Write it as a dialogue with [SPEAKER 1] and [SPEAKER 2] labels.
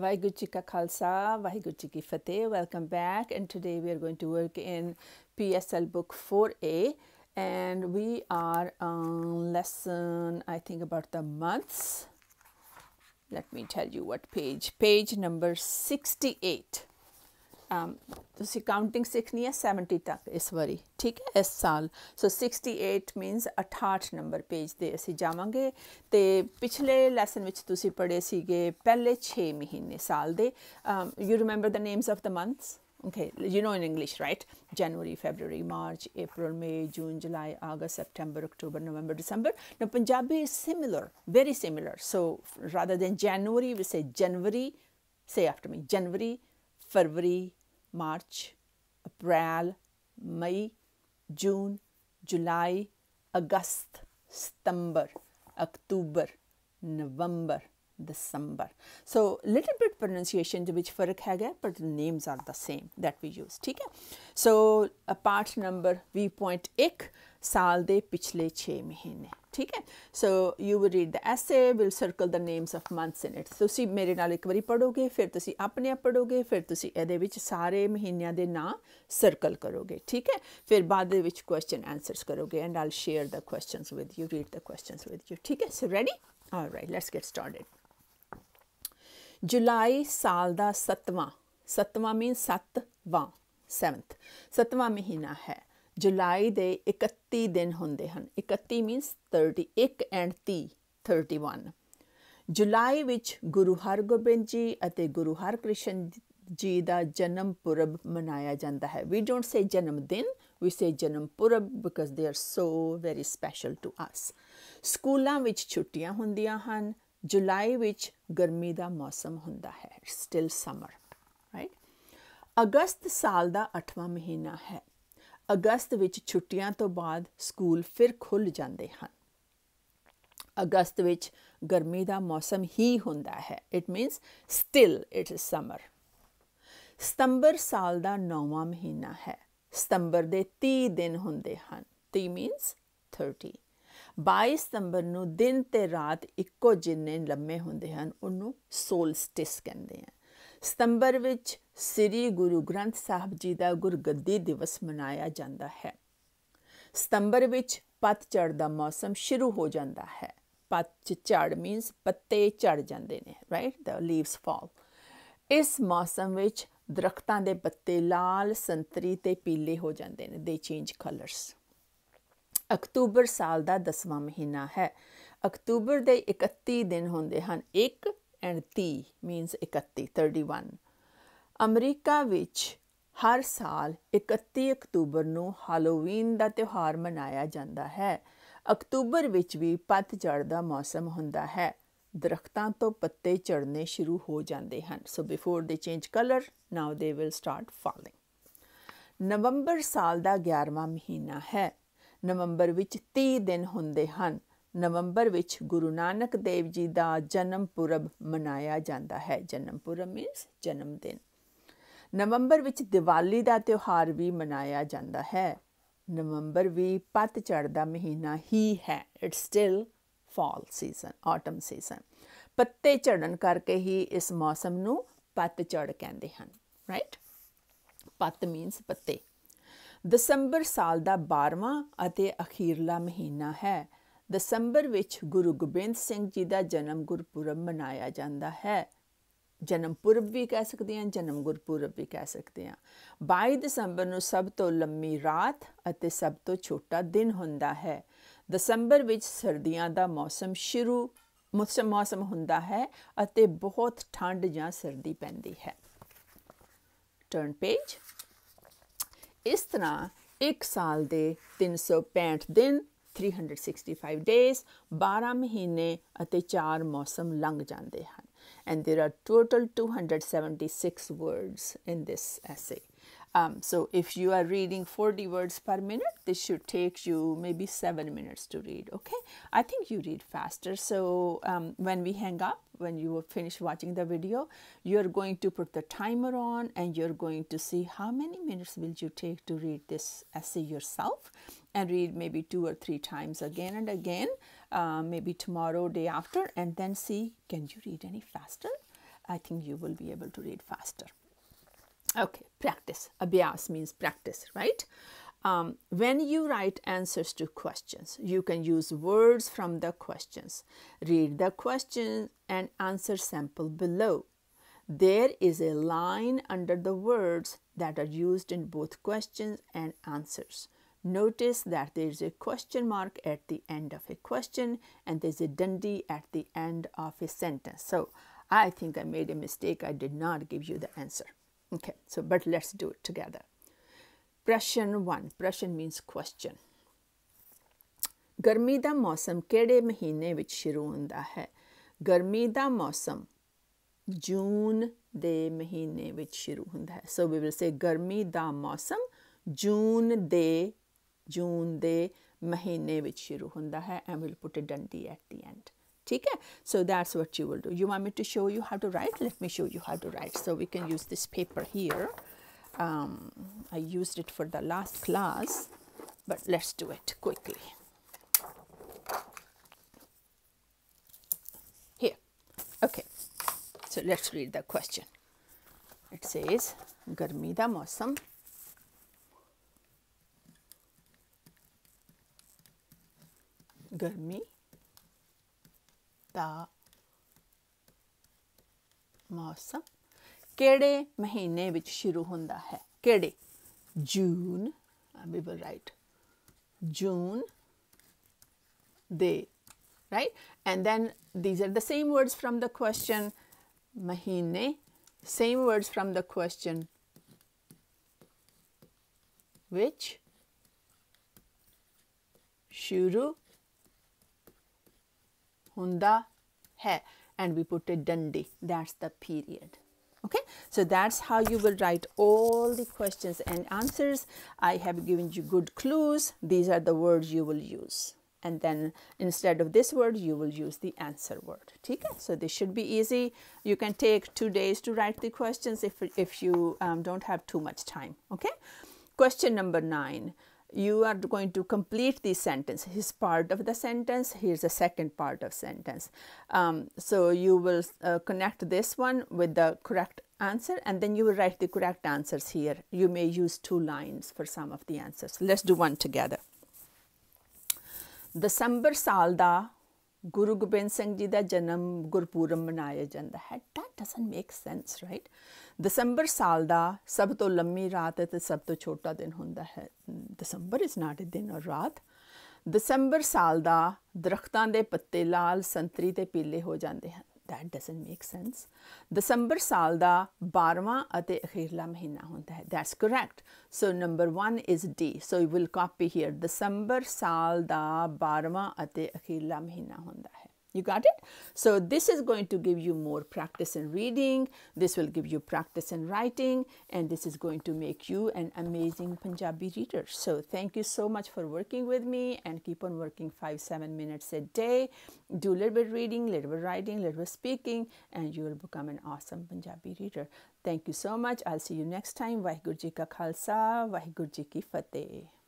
[SPEAKER 1] Vaheguru Ka Khalsa, Vaheguru Ki Fateh. Welcome back and today we are going to work in PSL book 4A and we are on lesson I think about the months. Let me tell you what page. Page number 68. ਤੁਸੀਂ counting ਸਿੱਖਣੀ ਹੈ 70 ਤੱਕ ਇਸ ਵਾਰੀ ਠੀਕ ਹੈ ਇਸ ਸਾਲ ਸੋ 68 ਮੀਨਸ 68 ਨੰਬਰ ਪੇਜ ਤੇ ਅਸੀਂ ਜਾਵਾਂਗੇ ਤੇ ਪਿਛਲੇ ਲੈਸਨ ਵਿੱਚ ਤੁਸੀਂ ਪੜ੍ਹੇ ਸੀਗੇ ਪਹਿਲੇ 6 ਮਹੀਨੇ ਸਾਲ ਦੇ you remember the names of the months okay you know in English right January february March april may June July august September october November december now Punjabi is similar very similar so rather than january we say january say after me january february ਮਾਰਚ ਅਪ੍ਰੈਲ ਮਈ ਜੂਨ ਜੁਲਾਈ ਅਗਸਤ ਸਤੰਬਰ ਅਕਤੂਬਰ ਨਵੰਬਰ ਦਸੰਬਰ ਸੋ ਲਿਟਲ ਬਿਟ ਪ੍ਰੋਨੰਸੀਏਸ਼ਨ ਦੇ ਵਿੱਚ ਫਰਕ ਹੈਗਾ but names are the same that we use ਠੀਕ ਹੈ ਸੋ ਅ ਪਾਰਟ ਨੰਬਰ 20.1 ਸਾਲ ਦੇ ਪਿਛਲੇ 6 ਮਹੀਨੇ ਠੀਕ ਹੈ so you will read the essay will circle the names of months in it so ਤੁਸੀਂ ਮੇਰੇ ਨਾਲ ਇੱਕ ਵਾਰੀ ਪੜੋਗੇ ਫਿਰ ਤੁਸੀਂ ਆਪਣੇ ਆਪ ਪੜੋਗੇ ਫਿਰ ਤੁਸੀਂ ਇਹਦੇ ਵਿੱਚ ਸਾਰੇ ਮਹੀਨਿਆਂ ਦੇ ਨਾਂ ਸਰਕਲ ਕਰੋਗੇ ਠੀਕ ਹੈ ਫਿਰ ਬਾਅਦ ਦੇ ਵਿੱਚ ਕੁਐਸਚਨ ਆਨਸਰਸ ਕਰੋਗੇ and all share the questions with you read the questions with you ਠੀਕ ਹੈ so ready all right let's get started ਜੁਲਾਈ ਸਾਲ ਦਾ 7ਵਾਂ 7ਵਾਂ ਮੀਨ 7ਵਾਂ 7th 7ਵਾਂ ਮਹੀਨਾ ਹੈ ਜੁਲਾਈ ਦੇ 31 ਦਿਨ ਹੁੰਦੇ ਹਨ 31 ਮੀਨਸ 31 ਐਂਡ 30 31 ਜੁਲਾਈ ਵਿੱਚ ਗੁਰੂ ਹਰਗੋਬਿੰਦ ਜੀ ਅਤੇ ਗੁਰੂ ਹਰਕ੍ਰਿਸ਼ਨ ਜੀ ਦਾ ਜਨਮ ਪੁਰਬ ਮਨਾਇਆ ਜਾਂਦਾ ਹੈ ਵੀ ਡੋਨਟ ਸੇ ਜਨਮ ਦਿਨ we say Janam Purab because they are so very special to us ਸਕੂਲਾਂ ਵਿੱਚ ਛੁੱਟੀਆਂ ਹੁੰਦੀਆਂ ਹਨ ਜੁਲਾਈ ਵਿੱਚ ਗਰਮੀ ਦਾ ਮੌਸਮ ਹੁੰਦਾ ਹੈ ਸਟਿਲ ਸਮਰ ਰਾਈਟ ਅਗਸਤ ਸਾਲ ਦਾ 8ਵਾਂ ਮਹੀਨਾ ਹੈ ਅਗਸਤ ਵਿੱਚ ਛੁੱਟੀਆਂ ਤੋਂ ਬਾਅਦ ਸਕੂਲ ਫਿਰ ਖੁੱਲ ਜਾਂਦੇ ਹਨ ਅਗਸਤ ਵਿੱਚ ਗਰਮੀ ਦਾ ਮੌਸਮ ਹੀ ਹੁੰਦਾ ਹੈ it means still it is summer ਸਤੰਬਰ ਸਾਲ ਦਾ ਨੌਵਾਂ ਮਹੀਨਾ ਹੈ ਸਤੰਬਰ ਦੇ 30 ਦਿਨ ਹੁੰਦੇ ਹਨ 30 ਮੀਨਸ 30 22 ਸਤੰਬਰ ਨੂੰ ਦਿਨ ਤੇ ਰਾਤ ਇੱਕੋ ਜਿੰਨੇ ਲੰਮੇ ਹੁੰਦੇ ਹਨ ਉਹਨੂੰ ਸੋਲਸਟਿਸ ਕਹਿੰਦੇ ਆ ਸਤੰਬਰ ਵਿੱਚ ਸ੍ਰੀ ਗੁਰੂ ਗ੍ਰੰਥ ਸਾਹਿਬ ਜੀ ਦਾ ਗੁਰਗੱਦੀ ਦਿਵਸ ਮਨਾਇਆ ਜਾਂਦਾ ਹੈ ਸਤੰਬਰ ਵਿੱਚ ਪਤਝੜ ਦਾ ਮੌਸਮ ਸ਼ੁਰੂ ਹੋ ਜਾਂਦਾ ਹੈ ਪਤਝੜ ਮੀਨਸ ਪੱਤੇ ਝੜ ਜਾਂਦੇ ਨੇ ਰਾਈਟ ਦ ਲੀਵਸ ਫਾਲ ਇਸ ਮੌਸਮ ਵਿੱਚ ਦਰਖਤਾਂ ਦੇ ਪੱਤੇ ਲਾਲ ਸੰਤਰੀ ਤੇ ਪੀਲੇ ਹੋ ਜਾਂਦੇ ਨੇ ਦੇ ਚੇਂਜ ਕਲਰਸ ਅਕਤੂਬਰ ਸਾਲ ਦਾ 10ਵਾਂ ਮਹੀਨਾ ਹੈ ਅਕਤੂਬਰ ਦੇ 31 ਦਿਨ ਹੁੰਦੇ ਹਨ 1 ਐਂਡ 30 ਮੀਨਸ 31 31 ਅਮਰੀਕਾ ਵਿੱਚ ਹਰ ਸਾਲ 31 ਅਕਤੂਬਰ ਨੂੰ ਹਾਲੋਵੀਨ ਦਾ ਤਿਉਹਾਰ ਮਨਾਇਆ ਜਾਂਦਾ ਹੈ ਅਕਤੂਬਰ ਵਿੱਚ ਵੀ ਪਤਝੜ ਦਾ ਮੌਸਮ ਹੁੰਦਾ ਹੈ ਦਰਖਤਾਂ ਤੋਂ ਪੱਤੇ ਝੜਨੇ ਸ਼ੁਰੂ ਹੋ ਜਾਂਦੇ ਹਨ so before they change colour now they will start falling ਨਵੰਬਰ ਸਾਲ ਦਾ 11ਵਾਂ ਮਹੀਨਾ ਹੈ ਨਵੰਬਰ ਵਿੱਚ 30 ਦਿਨ ਹੁੰਦੇ ਹਨ ਨਵੰਬਰ ਵਿੱਚ ਗੁਰੂ ਨਾਨਕ ਦੇਵ ਜੀ ਦਾ ਜਨਮ ਪੁਰਬ ਮਨਾਇਆ ਜਾਂਦਾ ਹੈ ਜਨਮ ਪੁਰਬ ਮੀਨਸ ਜਨਮ ਦਿਨ ਨਵੰਬਰ ਵਿੱਚ ਦੀਵਾਲੀ ਦਾ ਤਿਉਹਾਰ ਵੀ ਮਨਾਇਆ ਜਾਂਦਾ ਹੈ ਨਵੰਬਰ ਵੀ ਪਤਝੜ ਦਾ ਮਹੀਨਾ ਹੀ ਹੈ it's still fall season autumn season ਪੱਤੇ ਝੜਨ ਕਰਕੇ ਹੀ ਇਸ ਮੌਸਮ ਨੂੰ ਪਤਝੜ ਕਹਿੰਦੇ ਹਨ ਰਾਈਟ ਪੱਤ ਮੀਨਸ ਪੱਤੇ ਦਸੰਬਰ ਸਾਲ ਦਾ 12ਵਾਂ ਅਤੇ ਅਖੀਰਲਾ ਮਹੀਨਾ ਹੈ ਦਸੰਬਰ ਵਿੱਚ ਗੁਰੂ ਗੋਬਿੰਦ ਸਿੰਘ ਜੀ ਦਾ ਜਨਮ ਗੁਰਪੁਰਬ ਮਨਾਇਆ ਜਾਂਦਾ ਹੈ ਜਨਮ ਪੁਰਬ ਵੀ ਕਹਿ ਸਕਦੇ ਹਾਂ ਜਨਮ ਗੁਰਪੁਰਬ ਵੀ ਕਹਿ ਸਕਦੇ ਹਾਂ 22 ਦਸੰਬਰ ਨੂੰ ਸਭ ਤੋਂ ਲੰਮੀ ਰਾਤ ਅਤੇ ਸਭ ਤੋਂ ਛੋਟਾ ਦਿਨ ਹੁੰਦਾ ਹੈ ਦਸੰਬਰ ਵਿੱਚ ਸਰਦੀਆਂ ਦਾ ਮੌਸਮ ਸ਼ੁਰੂ ਮੌਸਮ ਮੌਸਮ ਹੁੰਦਾ ਹੈ ਅਤੇ ਬਹੁਤ ਠੰਡ ਜਾਂ ਸਰਦੀ ਪੈਂਦੀ ਹੈ ਟਰਨ ਪੇਜ ਇਸ ਤਰ੍ਹਾਂ ਇੱਕ ਸਾਲ ਦੇ 365 ਦਿਨ 365 ਡੇਜ਼ 12 ਮਹੀਨੇ ਅਤੇ 4 ਮੌਸਮ ਲੰਘ ਜਾਂਦੇ ਹਨ and there are total 276 words in this essay. Um, so if you are reading 40 words per minute, this should take you maybe seven minutes to read. Okay, I think you read faster. So um, when we hang up, when you finish watching the video you're going to put the timer on and you're going to see how many minutes will you take to read this essay yourself and read maybe two or three times again and again uh, maybe tomorrow day after and then see can you read any faster i think you will be able to read faster okay practice abhyas means practice right um, when you write answers to questions, you can use words from the questions. Read the question and answer sample below. There is a line under the words that are used in both questions and answers. Notice that there is a question mark at the end of a question and there's a dundee at the end of a sentence. So I think I made a mistake. I did not give you the answer. Okay, so but let's do it together. ਪ੍ਰਸ਼ਨ 1 ਪ੍ਰਸ਼ਨ means question ਗਰਮੀ ਦਾ ਮੌਸਮ ਕਿਹੜੇ ਮਹੀਨੇ ਵਿੱਚ ਸ਼ੁਰੂ ਹੁੰਦਾ ਹੈ ਗਰਮੀ ਦਾ ਮੌਸਮ ਜੂਨ ਦੇ ਮਹੀਨੇ ਵਿੱਚ ਸ਼ੁਰੂ ਹੁੰਦਾ ਹੈ ਸੋ ਵੀ ਵਿਲ ਸੇ ਗਰਮੀ ਦਾ ਮੌਸਮ ਜੂਨ ਦੇ ਜੂਨ ਦੇ ਮਹੀਨੇ ਵਿੱਚ ਸ਼ੁਰੂ ਹੁੰਦਾ ਹੈ ਐਂਡ ਵਿਲ ਪੁੱਟ ਅ ਡੰਡੀ ਐਟ ਦੀ ਐਂਡ ਠੀਕ ਹੈ so that's what you will do you want me to show you how to write let me show you how to write so we can use this paper here um, I used it for the last class, but let's do it quickly. Here, okay, so let's read the question. It says, "Garmida का Garmi. Ta. का ਕਿਹੜੇ ਮਹੀਨੇ ਵਿੱਚ ਸ਼ੁਰੂ ਹੁੰਦਾ ਹੈ ਕਿਹੜੇ ਜੂਨ we will write june day, right and then these are the same words from the question mahine same words from the question which shuru hunda hai and we put a dandi that's the period okay so that's how you will write all the questions and answers i have given you good clues these are the words you will use and then instead of this word you will use the answer word Okay, so this should be easy you can take two days to write the questions if if you um, don't have too much time okay question number nine you are going to complete the sentence. Here's part of the sentence, here's the second part of sentence. Um, so you will uh, connect this one with the correct answer and then you will write the correct answers here. You may use two lines for some of the answers. Let's do one together. December salda ਗੁਰੂ ਗੋਬਿੰਦ ਸਿੰਘ ਜੀ ਦਾ ਜਨਮ ਗੁਰਪੂਰਮ ਮਨਾਇਆ ਜਾਂਦਾ ਹੈ that doesn't make sense right ਦਸੰਬਰ ਸਾਲ ਦਾ ਸਭ ਤੋਂ ਲੰਮੀ ਰਾਤ ਤੇ ਸਭ ਤੋਂ ਛੋਟਾ ਦਿਨ ਹੁੰਦਾ ਹੈ ਦਸੰਬਰ ਇਜ਼ ਨਾਟ ਅ ਦਿਨ অর ਰਾਤ ਦਸੰਬਰ ਸਾਲ ਦਾ ਦਰਖਤਾਂ ਦੇ ਪੱਤੇ ਲਾਲ ਸੰਤਰੀ ਤੇ ਪੀਲੇ ਹੋ ਜਾਂਦੇ ਹਨ that doesn't make sense december ਸਾਲ ਦਾ 12ਵਾਂ ਅਤੇ ਅਖੀਰਲਾ ਮਹੀਨਾ ਹੁੰਦਾ ਹੈ that's correct so number 1 is d so we will copy here december ਸਾਲ ਦਾ 12ਵਾਂ ਅਤੇ ਅਖੀਰਲਾ ਮਹੀਨਾ ਹੁੰਦਾ ਹੈ You got it? So this is going to give you more practice in reading. This will give you practice in writing. And this is going to make you an amazing Punjabi reader. So thank you so much for working with me and keep on working five, seven minutes a day. Do a little bit reading, a little bit writing, a little bit speaking, and you will become an awesome Punjabi reader. Thank you so much. I'll see you next time. Vaheguru Ji Ka Khalsa, Vaheguru Ji Ki Fateh.